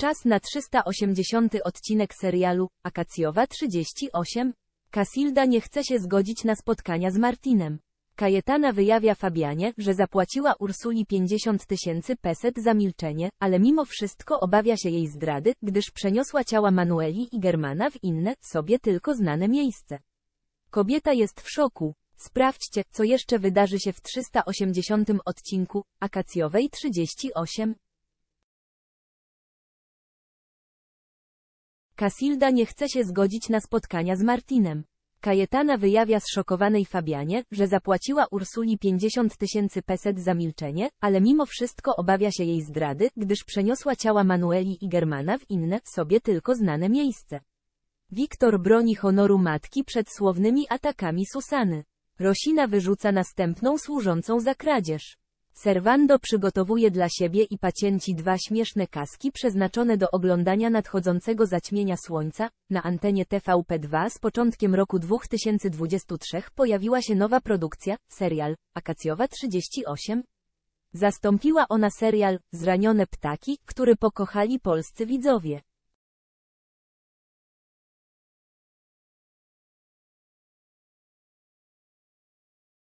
Czas na 380 odcinek serialu Akacjowa 38. Casilda nie chce się zgodzić na spotkania z Martinem. Kajetana wyjawia Fabianie, że zapłaciła Ursuli 50 tysięcy peset za milczenie, ale mimo wszystko obawia się jej zdrady, gdyż przeniosła ciała Manueli i Germana w inne, sobie tylko znane miejsce. Kobieta jest w szoku. Sprawdźcie, co jeszcze wydarzy się w 380 odcinku Akacjowej 38. Kasilda nie chce się zgodzić na spotkania z Martinem. Kajetana wyjawia zszokowanej Fabianie, że zapłaciła Ursuli 50 tysięcy peset za milczenie, ale mimo wszystko obawia się jej zdrady, gdyż przeniosła ciała Manueli i Germana w inne, sobie tylko znane miejsce. Wiktor broni honoru matki przed słownymi atakami Susany. Rosina wyrzuca następną służącą za kradzież. Servando przygotowuje dla siebie i pacjenci dwa śmieszne kaski przeznaczone do oglądania nadchodzącego zaćmienia słońca. Na antenie TVP2 z początkiem roku 2023 pojawiła się nowa produkcja, serial Akacjowa 38. Zastąpiła ona serial Zranione ptaki, który pokochali polscy widzowie.